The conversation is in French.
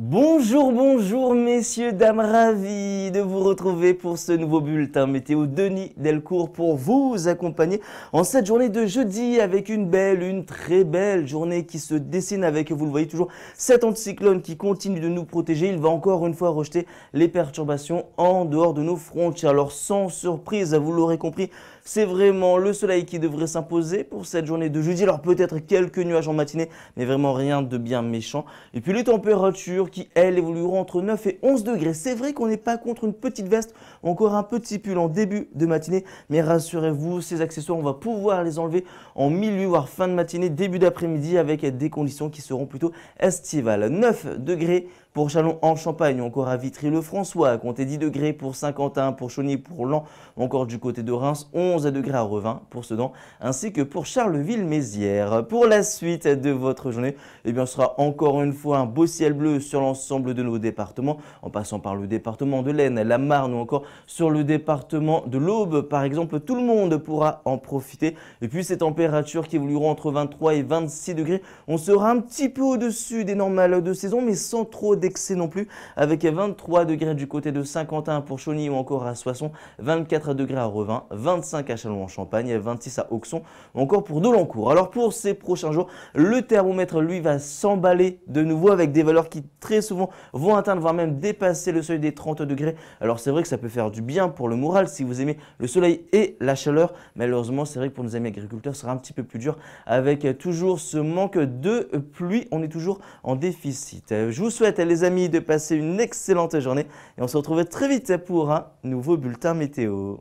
Bonjour, bonjour messieurs, dames, ravi de vous retrouver pour ce nouveau bulletin météo. Denis Delcourt pour vous accompagner en cette journée de jeudi avec une belle, une très belle journée qui se dessine avec, vous le voyez toujours, cet anticyclone qui continue de nous protéger. Il va encore une fois rejeter les perturbations en dehors de nos frontières. Alors sans surprise, vous l'aurez compris, c'est vraiment le soleil qui devrait s'imposer pour cette journée de jeudi. Alors peut-être quelques nuages en matinée, mais vraiment rien de bien méchant. Et puis les températures qui, elles, évolueront entre 9 et 11 degrés. C'est vrai qu'on n'est pas contre une petite veste, encore un petit pull en début de matinée, mais rassurez-vous, ces accessoires, on va pouvoir les enlever en milieu, voire fin de matinée, début d'après-midi, avec des conditions qui seront plutôt estivales. 9 degrés pour Chalon en Champagne, encore à Vitry-le-François, comptez 10 degrés pour Saint-Quentin, pour Chauny pour Lan, encore du côté de Reims, 11 degrés à Revin pour Sedan, ainsi que pour Charleville-Mézières. Pour la suite de votre journée, eh bien, ce sera encore une fois un beau ciel bleu sur l'ensemble de nos départements, en passant par le département de l'Aisne, la Marne ou encore sur le département de l'Aube. Par exemple, tout le monde pourra en profiter. Et puis ces températures qui évolueront entre 23 et 26 degrés, on sera un petit peu au-dessus des normales de saison, mais sans trop des c'est non plus, avec 23 degrés du côté de Saint-Quentin pour Chauny ou encore à Soissons, 24 degrés à Revin, 25 à Châlons-en-Champagne, 26 à Auxon ou encore pour Dolencourt. Alors pour ces prochains jours, le thermomètre lui va s'emballer de nouveau avec des valeurs qui très souvent vont atteindre voire même dépasser le seuil des 30 degrés. Alors c'est vrai que ça peut faire du bien pour le moral si vous aimez le soleil et la chaleur. Malheureusement, c'est vrai que pour nos amis agriculteurs, ce sera un petit peu plus dur avec toujours ce manque de pluie. On est toujours en déficit. Je vous souhaite les amis de passer une excellente journée et on se retrouve très vite pour un nouveau bulletin météo.